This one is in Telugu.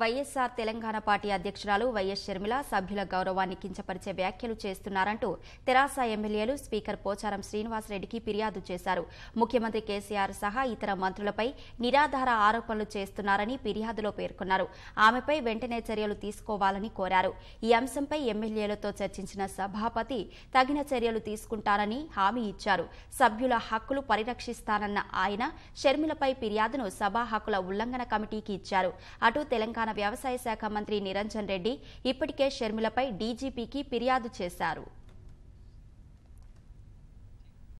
వైఎస్సార్ తెలంగాణ పార్టీ అధ్యక్షురాలు వైఎస్ షర్మిల సభ్యుల గౌరవాన్ని కించపరిచే వ్యాఖ్యలు చేస్తున్నారంటూ తెరాస ఎమ్మెల్యేలు స్పీకర్ పోచారం శ్రీనివాసరెడ్డికి ఫిర్యాదు చేశారు ముఖ్యమంత్రి కేసీఆర్ సహా ఇతర మంత్రులపై నిరాధార ఆరోపణలు చేస్తున్నారని ఫిర్యాదులో పేర్కొన్నారు ఆమెపై వెంటనే చర్యలు తీసుకోవాలని కోరారు ఈ అంశంపై ఎమ్మెల్యేలతో చర్చించిన సభాపతి తగిన చర్యలు తీసుకుంటానని హామీ ఇచ్చారు సభ్యుల హక్కులు పరిరక్షిస్తానన్న ఆయన షర్మిలపై ఫిర్యాదును సభా హక్కుల ఉల్లంఘన కమిటీకి ఇచ్చారు అటు తెలంగాణ తెలంగాణ వ్యవసాయ శాఖ మంత్రి నిరంజన్ రెడ్డి ఇప్పటికే షర్మిలపై డీజీపీకి ఫిర్యాదు చేశారు